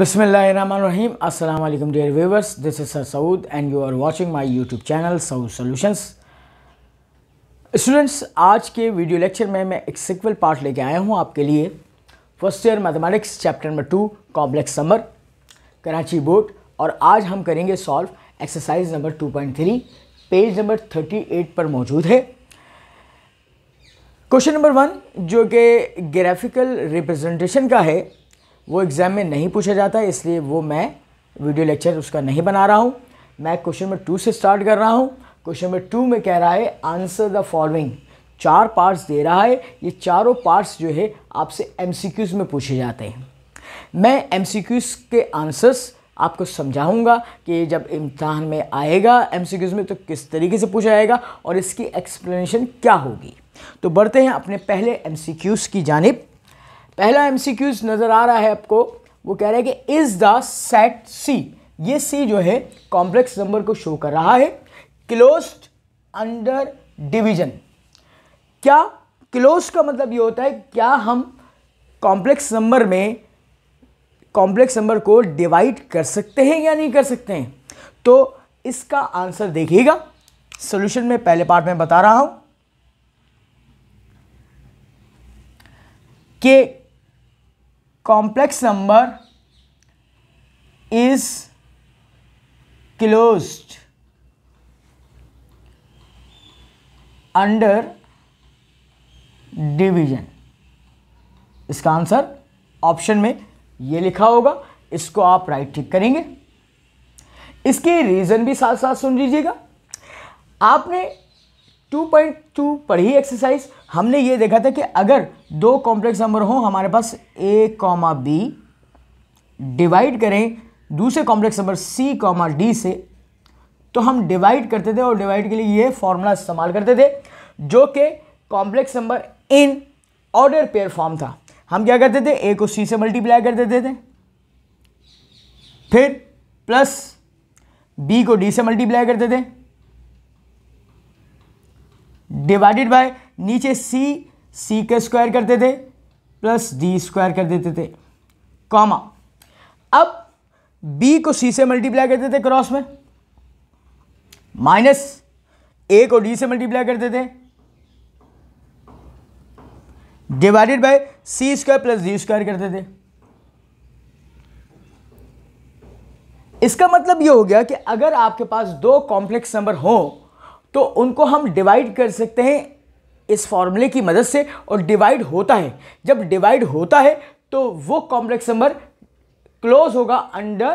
Bismillahirrahmanirrahim. Assalamu dear dear this is is Saud and you are are watching YouTube channel Saud Saud students आज के video lecture में मैं एक sequel part लेके आया हूँ आपके लिए first year mathematics chapter number two complex समर कराची बोर्ड और आज हम करेंगे solve exercise number three page number eight पर मौजूद है क्वेश्चन नंबर वन जो कि ग्राफिकल रिप्रेजेंटेशन का है वो एग्ज़ाम में नहीं पूछा जाता है इसलिए वो मैं वीडियो लेक्चर उसका नहीं बना रहा हूँ मैं क्वेश्चन नंबर टू से स्टार्ट कर रहा हूँ क्वेश्चन नंबर टू में कह रहा है आंसर द फॉलोइंग चार पार्ट्स दे रहा है ये चारों पार्ट्स जो है आपसे एम में पूछे जाते हैं मैं एम के आंसर्स आपको समझाऊंगा कि जब इम्तहान में आएगा एम में तो किस तरीके से पूछा जाएगा और इसकी एक्सप्लेनेशन क्या होगी तो बढ़ते हैं अपने पहले एम की जानब पहला क्यूज नज़र आ रहा है आपको वो कह रहा है कि इज़ द सेट सी ये सी जो है कॉम्प्लेक्स नंबर को शो कर रहा है क्लोज अंडर डिवीजन क्या क्लोज का मतलब ये होता है क्या हम कॉम्प्लेक्स नंबर में कॉम्प्लेक्स नंबर को डिवाइड कर सकते हैं या नहीं कर सकते हैं तो इसका आंसर देखिएगा सोल्यूशन में पहले पार्ट में बता रहा हूं कि complex number is close under division इसका आंसर ऑप्शन में ये लिखा होगा इसको आप राइट ठीक करेंगे इसके रीज़न भी साथ साथ सुन लीजिएगा आपने 2.2 पढ़ी एक्सरसाइज हमने ये देखा था कि अगर दो कॉम्प्लेक्स नंबर हो हमारे पास ए कॉमा बी डिवाइड करें दूसरे complex number c comma d से तो हम डिवाइड करते थे और डिवाइड के लिए ये फॉर्मूला इस्तेमाल करते थे जो कि complex number in order pair form था हम क्या करते थे ए को सी से मल्टीप्लाई कर देते थे फिर प्लस बी को डी से मल्टीप्लाई करते थे डिवाइडेड बाय नीचे सी सी के स्क्वायर करते थे प्लस डी स्क्वायर कर देते थे कॉमा अब बी को सी से मल्टीप्लाई करते थे क्रॉस में माइनस ए को डी से मल्टीप्लाई करते थे divided by c square plus d square करते थे इसका मतलब यह हो गया कि अगर आपके पास दो कॉम्प्लेक्स नंबर हो तो उनको हम डिवाइड कर सकते हैं इस फॉर्मूले की मदद से और डिवाइड होता है जब डिवाइड होता है तो वो कॉम्प्लेक्स नंबर क्लोज होगा अंडर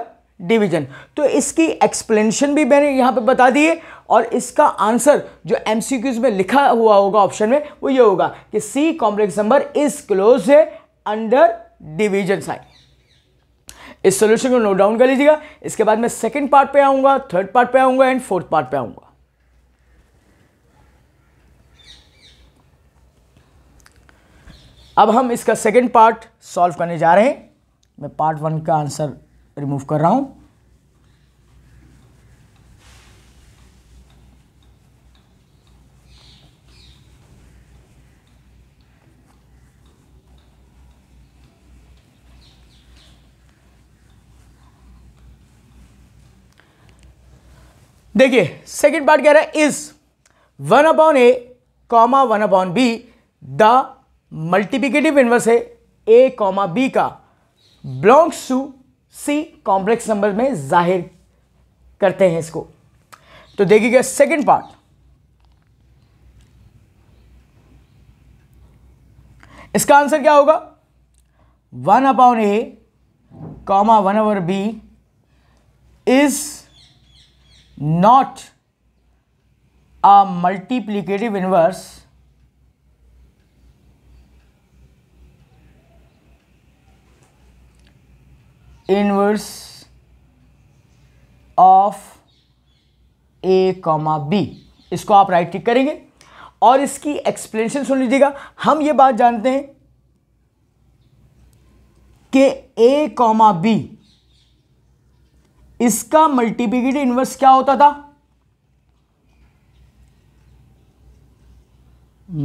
डिवीजन तो इसकी एक्सप्लेनेशन भी मैंने यहाँ पे बता दी है और इसका आंसर जो एम में लिखा हुआ होगा ऑप्शन में वो ये होगा कि c complex number is close है अंडर डिवीजन साइन इस सोल्यूशन को नोट डाउन कर लीजिएगा इसके बाद मैं सेकंड पार्ट पे आऊँगा थर्ड पार्ट पे आऊँगा एंड फोर्थ पार्ट पे आऊँगा अब हम इसका सेकेंड पार्ट सॉल्व करने जा रहे हैं मैं पार्ट वन का आंसर रिमूव कर रहा हूं देखिए सेकंड पार्ट कह रहा है is one upon a comma one upon b the multiplicative inverse है ए कॉमा बी का belongs to c complex number में जाहिर करते हैं इसको तो देखिएगा सेकंड पार्ट इसका आंसर क्या होगा one upon a comma one over b is not a multiplicative inverse inverse of a comma b इसको आप राइट क्लिक करेंगे और इसकी एक्सप्लेनेशन सुन लीजिएगा हम ये बात जानते हैं कि ए कॉमा बी इसका मल्टीप्लिकेटिव इनवर्स क्या होता था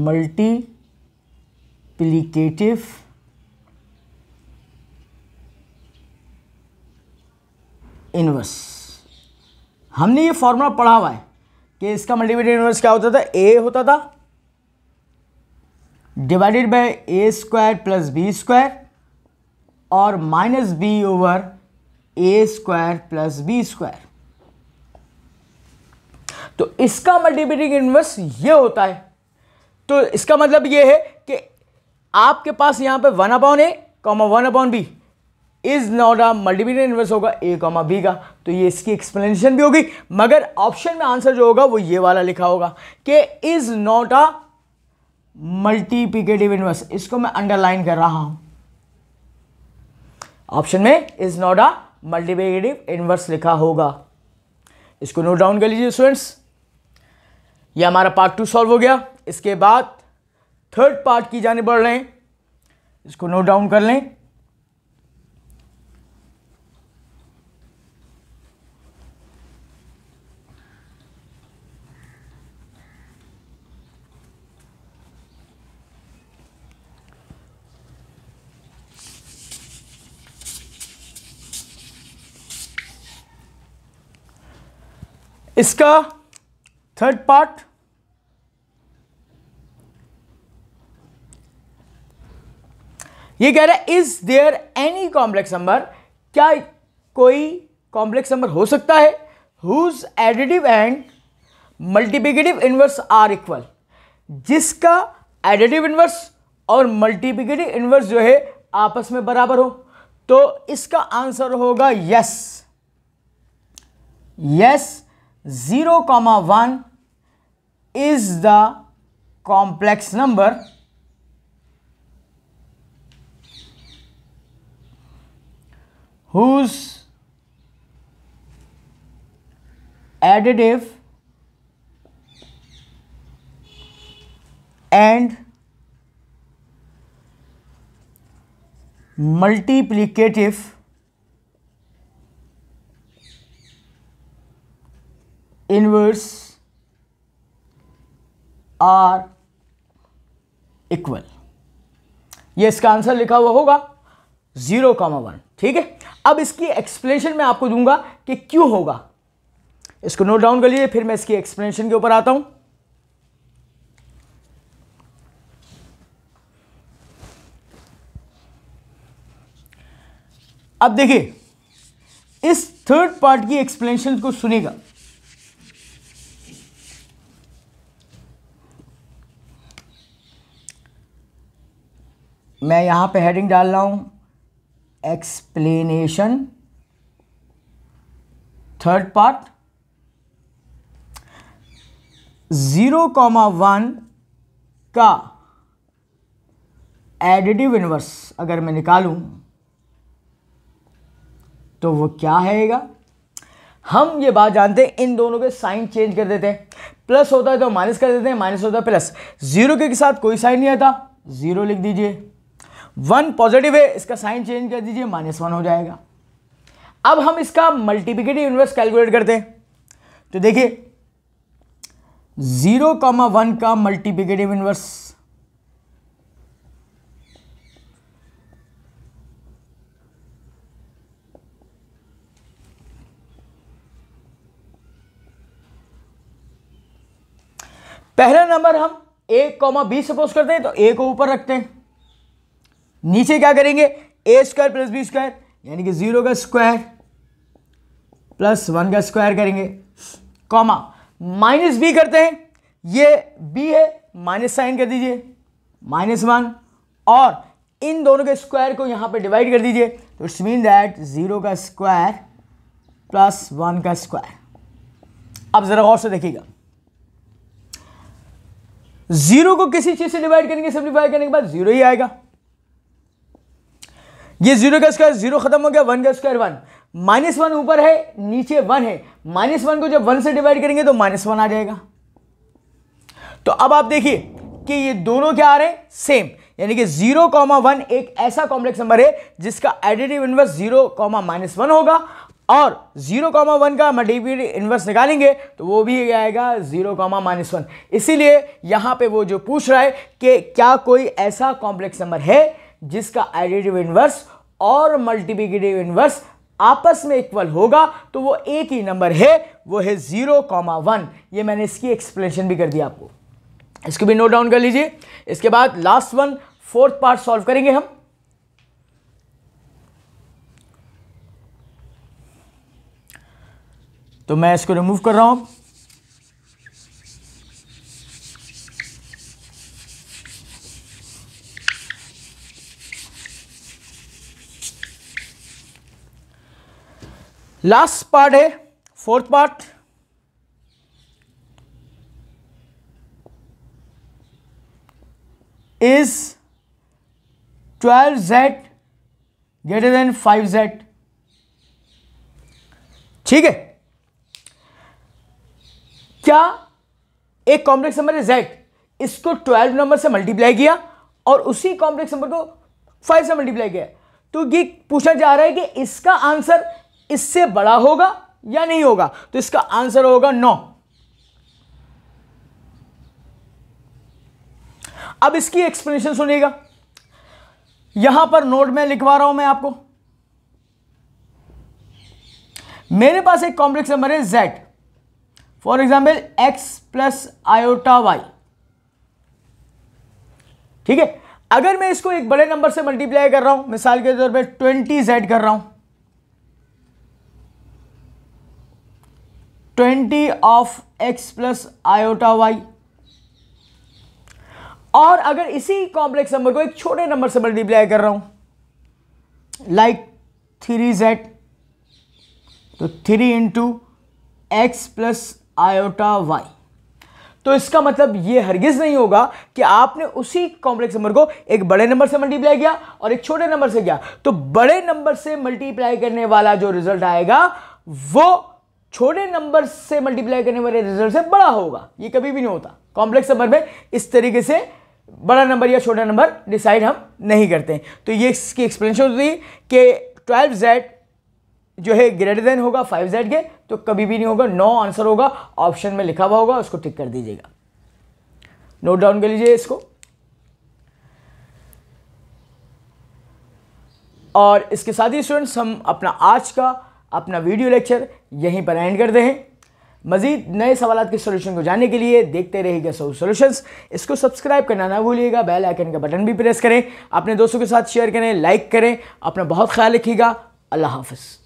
मल्टीप्लिकेटिव इनवर्स हमने ये फॉर्मूला पढ़ा हुआ है कि इसका मल्टीप्लीकेटिव इनवर्स क्या होता था ए होता था divided by a square plus b square और minus b over a square plus b square तो इसका मल्टीप्लीकेटिव इनवर्स ये होता है तो इसका मतलब ये है कि आपके पास यहां पे one upon a comma one upon b is not a multiplicative inverse होगा ए कॉमा बी का तो ये इसकी एक्सप्लेनेशन भी होगी मगर ऑप्शन में आंसर जो होगा वो ये वाला लिखा होगा कि is not a multiplicative inverse इसको मैं अंडरलाइन कर रहा हूं ऑप्शन में is not a multiplicative inverse लिखा होगा इसको नोट डाउन कर लीजिए स्टूडेंट्स ये हमारा पार्ट टू सॉल्व हो गया इसके बाद थर्ड पार्ट की जाने बढ़ रहे हैं इसको नोट डाउन कर लें इसका थर्ड पार्ट ये कह रहा है is there any complex number क्या कोई कॉम्प्लेक्स नंबर हो सकता है whose additive and multiplicative inverse are equal जिसका एडिटिव इन्वर्स और मल्टीप्लिकेटिव इन्वर्स जो है आपस में बराबर हो तो इसका आंसर होगा yes yes 0 comma 1 is the complex number whose additive and multiplicative inverse are equal ये इसका आंसर लिखा हुआ होगा जीरो कॉमा वन ठीक है अब इसकी एक्सप्लेनेशन मैं आपको दूंगा कि क्यों होगा इसको नोट डाउन कर लीजिए फिर मैं इसकी एक्सप्लेनेशन के ऊपर आता हूं अब देखिए इस थर्ड पार्ट की एक्सप्लेनेशन को सुनेगा मैं यहाँ पे हेडिंग डाल रहा हूँ explanation third part zero comma one का एडिटिव इनवर्स अगर मैं निकालूं तो वो क्या हैगा हम ये बात जानते हैं इन दोनों के साइन चेंज कर देते हैं प्लस होता है तो माइनस कर देते हैं माइनस होता है प्लस जीरो के साथ कोई साइन नहीं आता जीरो लिख दीजिए वन पॉजिटिव है इसका साइन चेंज कर दीजिए माइनस वन हो जाएगा अब हम इसका मल्टीप्लिकेटिव इन्वर्स कैलकुलेट करते हैं तो देखिए जीरो कॉमा वन का मल्टीप्लिकेटिव इन्वर्स पहला नंबर हम ए कॉमा बी सपोज करते हैं तो ए को ऊपर रखते हैं नीचे क्या करेंगे a square plus b square यानी कि जीरो का स्क्वायर प्लस वन का स्क्वायर करेंगे कॉमा माइनस बी करते हैं ये बी है माइनस साइन कर दीजिए माइनस वन और इन दोनों के स्क्वायर को यहां पे डिवाइड कर दीजिए तो इट्स मीन दैट ज़ीरो का स्क्वायर प्लस वन का स्क्वायर अब ज़रा और से देखिएगा ज़ीरो को किसी चीज़ से डिवाइड करेंगे सिंप्लीफाई करने के बाद ज़ीरो ही आएगा ये जीरो का स्क्वायर जीरो खत्म हो गया वन का स्क्वायर वन माइनस वन ऊपर है नीचे वन है माइनस वन को जब वन से डिवाइड करेंगे तो माइनस वन आ जाएगा तो अब आप देखिए कि ये दोनों क्या आ रहे हैं सेम यानी कि जीरो कॉमा वन एक ऐसा कॉम्प्लेक्स नंबर है जिसका additive inverse zero comma minus one होगा और जीरो कॉमा वन का मल्टीपल इनवर्स निकालेंगे तो वो भी आएगा जीरो कॉमा माइनस वन इसीलिए यहां पे वो जो पूछ रहा है कि क्या कोई ऐसा कॉम्प्लेक्स नंबर है जिसका एडिटिव इनवर्स और मल्टीप्लिकेटिव इनवर्स आपस में इक्वल होगा तो वो एक ही नंबर है वो है जीरो कॉमा वन ये मैंने इसकी एक्सप्लेनेशन भी कर दिया आपको इसको भी नोट डाउन कर लीजिए इसके बाद last one fourth part solve करेंगे हम तो मैं इसको रिमूव कर रहा हूं लास्ट पार्ट है fourth part is twelve z greater than five z ठीक है क्या एक कॉम्प्लेक्स नंबर है जेड इसको ट्वेल्व नंबर से मल्टीप्लाई किया और उसी कॉम्प्लेक्स नंबर को फाइव से मल्टीप्लाई किया तो ये पूछा जा रहा है कि इसका आंसर इससे बड़ा होगा या नहीं होगा तो इसका आंसर होगा नौ अब इसकी एक्सप्लेनेशन सुनिएगा यहां पर नोट में लिखवा रहा हूं मैं आपको मेरे पास एक कॉम्प्लेक्स नंबर है z for example x plus iota y ठीक है अगर मैं इसको एक बड़े नंबर से मल्टीप्लाई कर रहा हूं मिसाल के तौर पे ट्वेंटी जेड कर रहा हूं twenty of X plus iota Y और अगर इसी कॉम्प्लेक्स नंबर को एक छोटे नंबर से मल्टीप्लाई कर रहा हूं लाइक थ्री जेड तो three into X plus iota Y तो इसका मतलब यह हरगिज़ नहीं होगा कि आपने उसी कॉम्प्लेक्स नंबर को एक बड़े नंबर से मल्टीप्लाई किया और एक छोटे नंबर से किया तो बड़े नंबर से मल्टीप्लाई करने वाला जो रिजल्ट आएगा वो छोटे नंबर से मल्टीप्लाई करने वाले रिजल्ट से बड़ा होगा ये कभी भी नहीं होता कॉम्प्लेक्स नंबर में इस तरीके से बड़ा नंबर या छोटा नंबर डिसाइड हम नहीं करते हैं तो ये इसकी एक्सप्लेनेशन होती है कि ट्वेल्व जेड जो है ग्रेटर देन होगा फाइव जेड के तो कभी भी नहीं होगा नो आंसर होगा ऑप्शन में लिखा हुआ होगा उसको टिक कर दीजिएगा नोट डाउन कर लीजिए इसको और इसके साथ ही स्टूडेंट्स हम अपना आज का अपना वीडियो लेक्चर यहीं पर एंड करते हैं मजीद नए सवाल के सोल्यूशन को जानने के लिए देखते रहेगा सो सोल्यूशंस इसको सब्सक्राइब करना ना भूलिएगा बेल आइकन का बटन भी प्रेस करें अपने दोस्तों के साथ शेयर करें लाइक करें अपना बहुत ख्याल रखिएगा अल्लाह हाफिज़